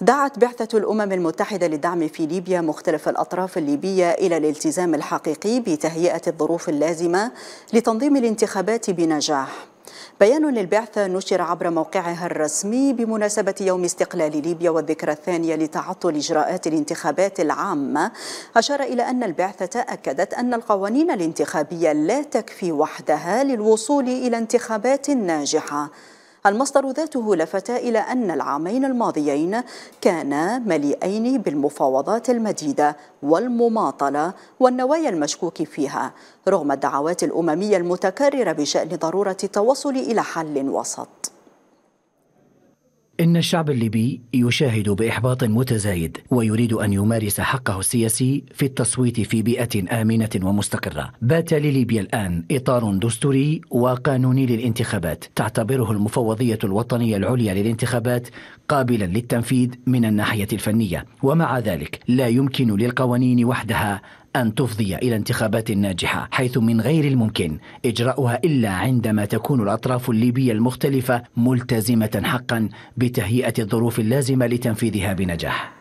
دعت بعثة الأمم المتحدة للدعم في ليبيا مختلف الأطراف الليبية إلى الالتزام الحقيقي بتهيئة الظروف اللازمة لتنظيم الانتخابات بنجاح بيان للبعثة نشر عبر موقعها الرسمي بمناسبة يوم استقلال ليبيا والذكرى الثانية لتعطل إجراءات الانتخابات العامة أشار إلى أن البعثة أكدت أن القوانين الانتخابية لا تكفي وحدها للوصول إلى انتخابات ناجحة المصدر ذاته لفت إلى أن العامين الماضيين كانا مليئين بالمفاوضات المديدة والمماطلة والنوايا المشكوك فيها رغم الدعوات الأممية المتكررة بشأن ضرورة التوصل إلى حل وسط إن الشعب الليبي يشاهد بإحباط متزايد ويريد أن يمارس حقه السياسي في التصويت في بيئة آمنة ومستقرة. بات لليبيا الآن إطار دستوري وقانوني للانتخابات تعتبره المفوضية الوطنية العليا للانتخابات قابلا للتنفيذ من الناحية الفنية، ومع ذلك لا يمكن للقوانين وحدها أن تفضي إلى انتخابات ناجحة حيث من غير الممكن إجراؤها إلا عندما تكون الأطراف الليبية المختلفة ملتزمة حقا بتهيئة الظروف اللازمة لتنفيذها بنجاح